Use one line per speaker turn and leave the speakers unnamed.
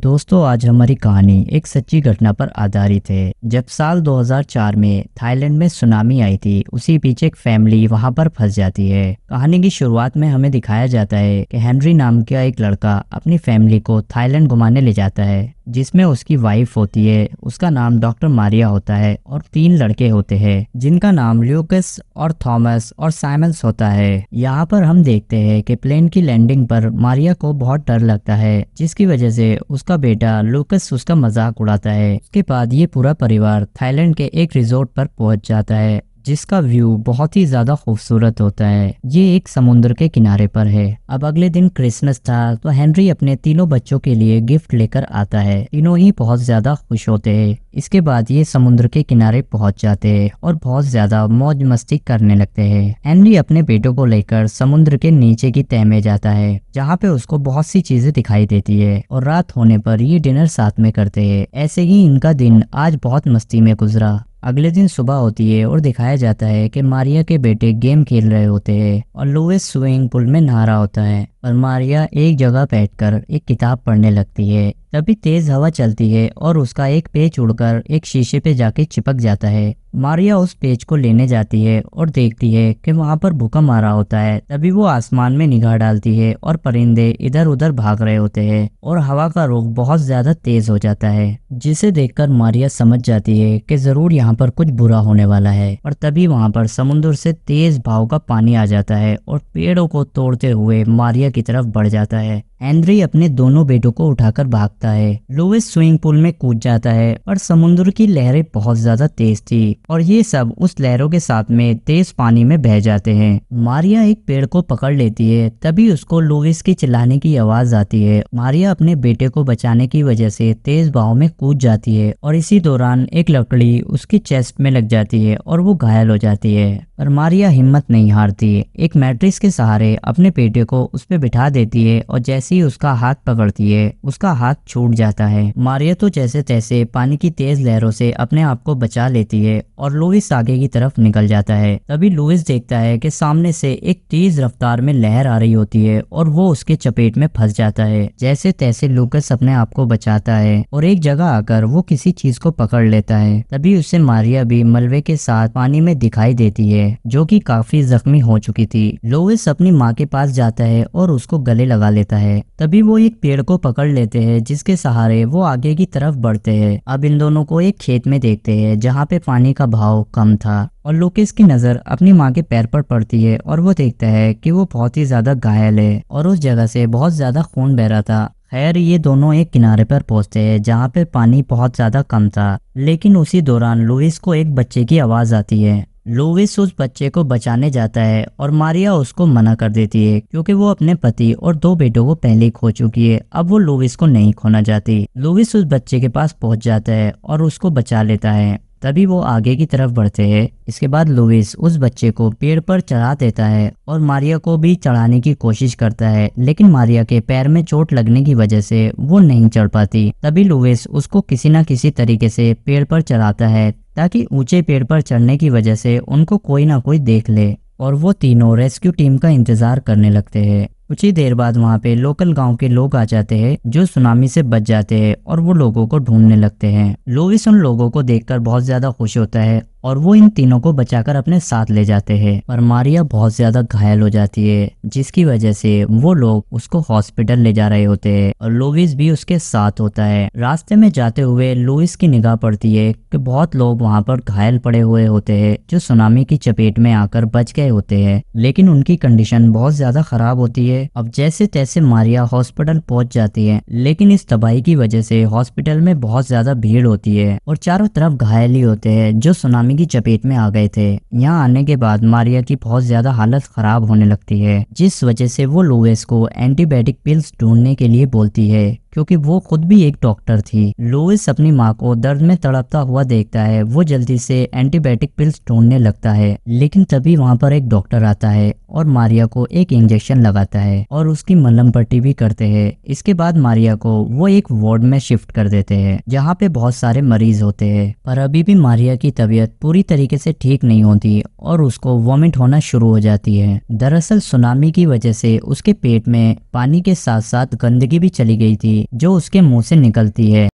दोस्तों आज हमारी कहानी एक सच्ची घटना पर आधारित है जब साल 2004 में थाईलैंड में सुनामी आई थी उसी बीच एक फैमिली वहां पर फंस जाती है कहानी की शुरुआत में हमें दिखाया जाता है कि हेनरी नाम का एक लड़का अपनी फैमिली को थाईलैंड घुमाने ले जाता है जिसमें उसकी वाइफ होती है उसका नाम डॉक्टर मारिया होता है और तीन लड़के होते हैं जिनका नाम ल्यूकस और थॉमस और साइमंस होता है यहाँ पर हम देखते हैं कि प्लेन की लैंडिंग पर मारिया को बहुत डर लगता है जिसकी वजह से उसका बेटा लूकस उसका मजाक उड़ाता है उसके बाद ये पूरा परिवार थाईलैंड के एक रिजोर्ट पर पहुंच जाता है जिसका व्यू बहुत ही ज्यादा खूबसूरत होता है ये एक समुद्र के किनारे पर है अब अगले दिन क्रिसमस था तो हेनरी अपने तीनों बच्चों के लिए गिफ्ट लेकर आता है तीनों ही बहुत ज्यादा खुश होते हैं इसके बाद ये समुद्र के किनारे पहुंच जाते हैं और बहुत ज्यादा मौज मस्ती करने लगते हैं हेनरी अपने बेटों को लेकर समुद्र के नीचे की तह में जाता है जहाँ पे उसको बहुत सी चीजें दिखाई देती है और रात होने पर ये डिनर साथ में करते हैं ऐसे ही इनका दिन आज बहुत मस्ती में गुजरा अगले दिन सुबह होती है और दिखाया जाता है कि मारिया के बेटे गेम खेल रहे होते हैं और लुइस स्विमिंग पूल में नहा रहा होता है और मारिया एक जगह बैठकर एक किताब पढ़ने लगती है तभी तेज हवा चलती है और उसका एक पेच उड़कर एक शीशे पे जाके चिपक जाता है मारिया उस पेज को लेने जाती है और देखती है कि वहाँ पर भूकंप आ रहा होता है तभी वो आसमान में निगाह डालती है और परिंदे इधर उधर भाग रहे होते हैं और हवा का रुख बहुत ज्यादा तेज हो जाता है जिसे देखकर मारिया समझ जाती है कि जरूर यहाँ पर कुछ बुरा होने वाला है और तभी वहाँ पर समुन्द्र से तेज भाव का पानी आ जाता है और पेड़ों को तोड़ते हुए मारिया की तरफ बढ़ जाता है हेनरी अपने दोनों बेटों को उठाकर भागता है लुइस स्विमिंग पूल में कूद जाता है और समुन्द्र की लहरें बहुत ज्यादा तेज थी और ये सब उस लहरों के साथ में तेज पानी में बह जाते हैं मारिया एक पेड़ को पकड़ लेती है तभी उसको लुइस की चिल्लाने की आवाज आती है मारिया अपने बेटे को बचाने की वजह से तेज बहाव में कूद जाती है और इसी दौरान एक लकड़ी उसकी चेस्ट में लग जाती है और वो घायल हो जाती है पर मारिया हिम्मत नहीं हारती एक मैट्रिक्स के सहारे अपने बेटे को उस पर बिठा देती है और जैसे ही उसका हाथ पकड़ती है उसका हाथ छूट जाता है मारिया तो जैसे तैसे पानी की तेज लहरों से अपने आप को बचा लेती है और लुइस आगे की तरफ निकल जाता है तभी लुइस देखता है कि सामने से एक तेज रफ्तार में लहर आ रही होती है और वो उसके चपेट में फंस जाता है जैसे तैसे लुकस अपने आप को बचाता है और एक जगह आकर वो किसी चीज को पकड़ लेता है तभी उसे मारिया भी मलबे के साथ पानी में दिखाई देती है जो की काफी जख्मी हो चुकी थी लोविस अपनी माँ के पास जाता है और उसको गले लगा लेता है तभी वो एक पेड़ को पकड़ लेते हैं जिसके सहारे वो आगे की तरफ बढ़ते है अब इन दोनों को एक खेत में देखते है जहाँ पे पानी का का भाव कम था और लोकेश की नज़र अपनी माँ के पैर पर पड़ती है और वो देखता है कि वो बहुत ही ज़्यादा घायल है और उस जगह से बहुत ज़्यादा खून बह रहा था खैर ये दोनों एक किनारे पर पहुंचते हैं जहाँ पे पानी बहुत ज़्यादा कम था लेकिन उसी दौरान लुइस को एक बच्चे की आवाज़ आती है लुइस उस बच्चे को बचाने जाता है और मारिया उसको मना कर देती है क्योंकि वो अपने पति और दो बेटों को पहले ही खो चुकी है अब वो लुइस को नहीं खोना चाहती लुइस उस बच्चे के पास पहुंच जाता है और उसको बचा लेता है तभी वो आगे की तरफ बढ़ते हैं इसके बाद लुइस उस बच्चे को पेड़ पर चढ़ा देता है और मारिया को भी चढ़ाने की कोशिश करता है लेकिन मारिया के पैर में चोट लगने की वजह से वो नहीं चढ़ पाती तभी लुइस उसको किसी न किसी तरीके से पेड़ पर चढ़ाता है ताकि ऊंचे पेड़ पर चढ़ने की वजह से उनको कोई ना कोई देख ले और वो तीनों रेस्क्यू टीम का इंतजार करने लगते हैं कुछ ही देर बाद वहाँ पे लोकल गाँव के लोग आ जाते हैं जो सुनामी से बच जाते हैं और वो लोगों को ढूंढने लगते हैं लोविस उन लोगों को देखकर बहुत ज्यादा खुश होता है और वो इन तीनों को बचाकर अपने साथ ले जाते हैं पर मारिया बहुत ज्यादा घायल हो जाती है जिसकी वजह से वो लोग उसको हॉस्पिटल ले जा रहे होते हैं और लुइस भी उसके साथ होता है रास्ते में जाते हुए लुइस की निगाह पड़ती है कि बहुत लोग वहाँ पर घायल पड़े हुए होते हैं जो सुनामी की चपेट में आकर बच गए होते हैं लेकिन उनकी कंडीशन बहुत ज्यादा खराब होती है अब जैसे तैसे मारिया हॉस्पिटल पहुंच जाती है लेकिन इस तबाही की वजह से हॉस्पिटल में बहुत ज्यादा भीड़ होती है और चारों तरफ घायल ही होते हैं जो सुनामी पानी की चपेट में आ गए थे यहाँ आने के बाद मारिया की बहुत ज्यादा हालत खराब होने लगती है जिस वजह से वो लोवेस को एंटीबायोटिक पिल्स ढूंढने के लिए बोलती है क्योंकि वो खुद भी एक डॉक्टर थी लोइस अपनी माँ को दर्द में तड़पता हुआ देखता है वो जल्दी से एंटीबायोटिक पिल्स ढूंढने लगता है लेकिन तभी वहाँ पर एक डॉक्टर आता है और मारिया को एक इंजेक्शन लगाता है और उसकी मलम पट्टी भी करते हैं इसके बाद मारिया को वो एक वार्ड में शिफ्ट कर देते हैं जहाँ पे बहुत सारे मरीज होते हैं पर अभी भी मारिया की तबीयत पूरी तरीके से ठीक नहीं होती और उसको वॉमिट होना शुरू हो जाती है दरअसल सुनामी की वजह से उसके पेट में पानी के साथ साथ गंदगी भी चली गई थी जो उसके मुंह से निकलती है